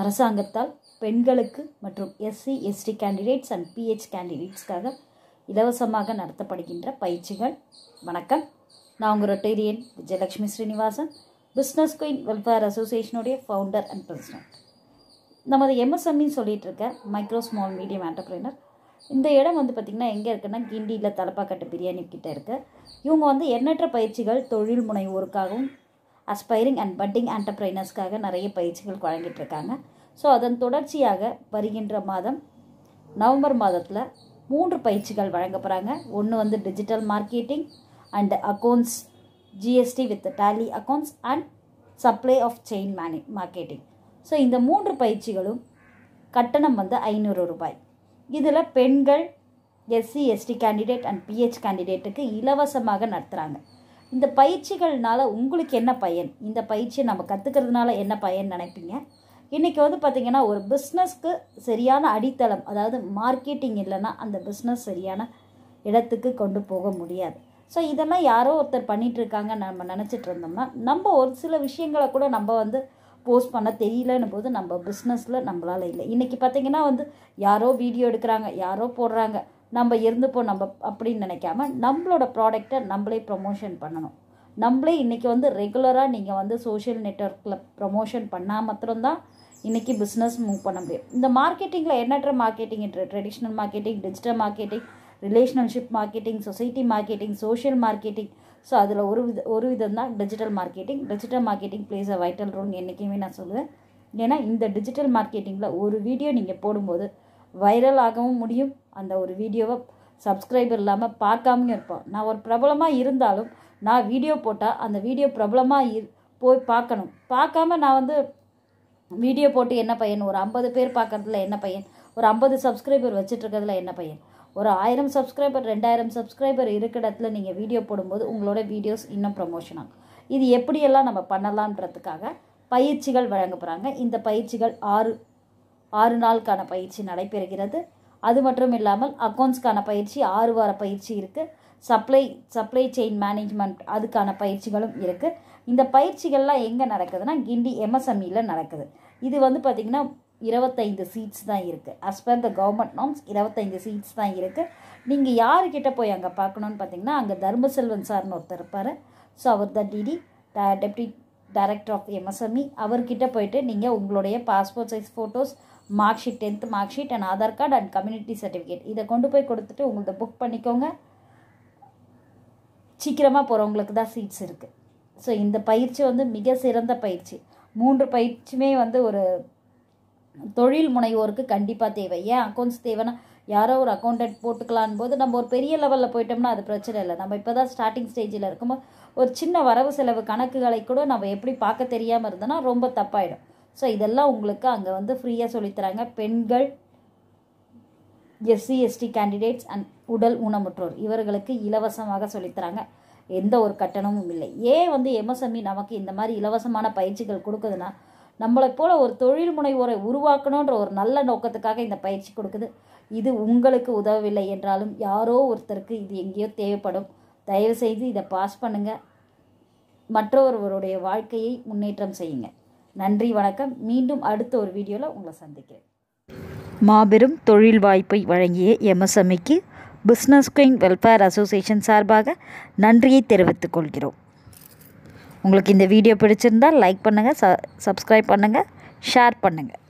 அரசாங்கத்தால் பெண்களுக்கு மற்றும் SC ST candidates and PH கேண்டிடேட்ஸ்க்காக இலவசமாக நடத்தப்படுகின்ற பயிற்சிகள் வணக்கம் நான் உங்கள் rotarian Vijayalakshmi Srinivasan business queen welfare அசோசியேஷனுடைய ஃபவுண்டர் அண்ட் பிரசிடென்ட் நமது எம்எஸ்எம்இன்னு சொல்லிகிட்டு இருக்க மைக்ரோ ஸ்மால் மீடியம் என்டர்பிரைனர் இந்த இடம் வந்து பார்த்திங்கன்னா எங்கே இருக்குன்னா கிண்டியில் தலப்பாக்கட்டு பிரியாணி கிட்டே இருக்குது இவங்க வந்து எண்ணற்ற பயிற்சிகள் தொழில் முனைவோருக்காகவும் அஸ்பைரிங் அண்ட் பட்டிங் ஆண்டர்பிரைனர்ஸ்க்காக நிறைய பயிற்சிகள் வழங்கிட்டுருக்காங்க ஸோ அதன் தொடர்ச்சியாக வருகின்ற மாதம் நவம்பர் மாதத்தில் மூன்று பயிற்சிகள் வழங்கப்படுறாங்க ஒன்று வந்து digital marketing and accounts GST with Tally accounts and supply of chain மேனே மார்க்கெட்டிங் ஸோ இந்த மூன்று பயிற்சிகளும் கட்டணம் வந்து ஐநூறு ரூபாய் இதில் பெண்கள் SC ST candidate and PH கேண்டிடேட்டுக்கு இலவசமாக நடத்துகிறாங்க இந்த பயிற்சிகள்னால உங்களுக்கு என்ன பயன் இந்த பயிற்சியை நம்ம கற்றுக்கிறதுனால என்ன பயன் நினைப்பீங்க இன்றைக்கி வந்து பார்த்திங்கன்னா ஒரு பிஸ்னஸ்க்கு சரியான அடித்தளம் அதாவது மார்க்கெட்டிங் இல்லைன்னா அந்த பிஸ்னஸ் சரியான இடத்துக்கு கொண்டு போக முடியாது ஸோ இதெல்லாம் யாரோ ஒருத்தர் பண்ணிகிட்ருக்காங்க நம்ம நினச்சிட்டு இருந்தோம்னா நம்ம ஒரு சில விஷயங்களை கூட நம்ம வந்து போஸ்ட் பண்ண தெரியலன்னு போது நம்ம பிஸ்னஸில் நம்மளால் இல்லை இன்றைக்கி பார்த்திங்கன்னா வந்து யாரோ வீடியோ எடுக்கிறாங்க யாரோ போடுறாங்க நம்ம இருந்துப்போம் நம்ம அப்படின்னு நினைக்காம நம்மளோட ப்ராடக்டை நம்மளே ப்ரமோஷன் பண்ணணும் நம்மளே இன்றைக்கி வந்து ரெகுலராக நீங்கள் வந்து சோஷியல் நெட்ஒர்க்கில் ப்ரமோஷன் பண்ணால் மாத்திரம்தான் இன்றைக்கி பிஸ்னஸ் மூவ் பண்ண முடியும் இந்த மார்க்கெட்டிங்கில் எண்ணற்ற marketing traditional marketing digital marketing relationship marketing society marketing social marketing so அதில் ஒரு வித ஒரு விதம் தான் digital marketing digital marketing plays a vital role என்றைக்குமே நான் சொல்லுவேன் ஏன்னா இந்த டிஜிட்டல் மார்க்கெட்டிங்கில் ஒரு வீடியோ நீங்கள் போடும்போது வைரலாகவும் முடியும் அந்த ஒரு வீடியோவை சப்ஸ்கிரைபர் இல்லாமல் பார்க்காமையும் இருப்போம் நான் ஒரு பிரபலமாக இருந்தாலும் நான் வீடியோ போட்டால் அந்த வீடியோ பிரபலமாக இரு போய் பார்க்கணும் பார்க்காம நான் வந்து வீடியோ போட்டு என்ன பையன் ஒரு ஐம்பது பேர் பார்க்குறதுல என்ன பையன் ஒரு ஐம்பது சப்ஸ்கிரைபர் வச்சுட்ருக்கிறதுல என்ன பையன் ஒரு ஆயிரம் சப்ஸ்கிரைபர் ரெண்டாயிரம் சப்ஸ்கிரைபர் இருக்கிற இடத்துல நீங்கள் வீடியோ போடும்போது உங்களோட வீடியோஸ் இன்னும் ப்ரமோஷன் ஆகும் இது எப்படியெல்லாம் நம்ம பண்ணலான்றதுக்காக பயிற்சிகள் வழங்கப்படுறாங்க இந்த பயிற்சிகள் ஆறு ஆறு நாளுக்கான பயிற்சி நடைபெறுகிறது அது மட்டும் இல்லாமல் அக்கௌண்ட்ஸ்க்கான பயிற்சி ஆறு வார பயிற்சி இருக்குது சப்ளை சப்ளை செயின் மேனேஜ்மெண்ட் அதுக்கான பயிற்சிகளும் இருக்குது இந்த பயிற்சிகள்லாம் எங்கே நடக்குதுன்னா கிண்டி எம்எஸ்எம்இல e நடக்குது இது வந்து பார்த்திங்கன்னா இருபத்தைந்து சீட்ஸ் தான் இருக்குது as per the government norms இருபத்தைந்து சீட்ஸ் தான் இருக்குது நீங்கள் யாருக்கிட்ட போய் அங்கே பார்க்கணுன்னு பார்த்தீங்கன்னா அங்கே தர்மசெல்வன் சார்னு ஒருத்தர் இருப்பார் ஸோ அவர் the DD deputy director of MSME அவர்கிட்ட போயிட்டு நீங்கள் உங்களுடைய passport size photos mark sheet tenth mark sheet and Aadhaar card and community certificate இதை கொண்டு போய் கொடுத்துட்டு உங்களது புக் பண்ணிக்கோங்க சீக்கிரமாக போகிறவங்களுக்கு தான் சீட்ஸ் இருக்குது ஸோ இந்த பயிற்சி வந்து மிக சிறந்த பயிற்சி மூன்று பயிற்சியுமே வந்து ஒரு தொழில் முனைவோருக்கு கண்டிப்பாக தேவை ஏன் அக்கௌண்ட்ஸ் தேவைன்னா யாரோ ஒரு அக்கௌண்டன்ட் போட்டுக்கலான் போது நம்ம ஒரு பெரிய லெவலில் போயிட்டோம்னா அது பிரச்சனை இல்லை நம்ம இப்போ தான் ஸ்டார்டிங் ஸ்டேஜில் இருக்கும்போது ஒரு சின்ன வரவு செலவு கணக்குகளை கூட நம்ம எப்படி பார்க்க தெரியாமல் இருந்தோன்னா ரொம்ப தப்பாயிடும் ஸோ இதெல்லாம் உங்களுக்கு அங்கே வந்து ஃப்ரீயாக சொல்லித்தராங்க பெண்கள் எஸ்சி எஸ்டி கேண்டிடேட்ஸ் அண்ட் உடல் ஊனமுற்றோர் இவர்களுக்கு இலவசமாக சொல்லித்தராங்க எந்த ஒரு கட்டணமும் இல்லை ஏன் வந்து எம்எஸ்எம்இ e நமக்கு இந்த மாதிரி இலவசமான பயிற்சிகள் கொடுக்குதுன்னா நம்மளை போல் ஒரு தொழில் முனைவோரை உருவாக்கணுன்ற ஒரு நல்ல நோக்கத்துக்காக இந்த பயிற்சி கொடுக்குது இது உங்களுக்கு உதவவில்லை என்றாலும் யாரோ ஒருத்தருக்கு இது எங்கேயோ தேவைப்படும் தயவுசெய்து இதை பாஸ் பண்ணுங்கள் மற்றவர்களுடைய வாழ்க்கையை முன்னேற்றம் செய்யுங்கள் நன்றி வணக்கம் மீண்டும் அடுத்த ஒரு வீடியோவில் உங்களை சந்திக்கிறேன் மாபெரும் தொழில் வாய்ப்பை வழங்கிய எம்எஸ்எம்இக்கு பிஸ்னஸ் குயின் வெல்ஃபேர் அசோசியேஷன் சார்பாக நன்றியை தெரிவித்துக் கொள்கிறோம் உங்களுக்கு இந்த வீடியோ பிடிச்சிருந்தால் லைக் பண்ணுங்கள் ச சப்ஸ்கிரைப் பண்ணுங்கள் ஷேர் பண்ணுங்கள்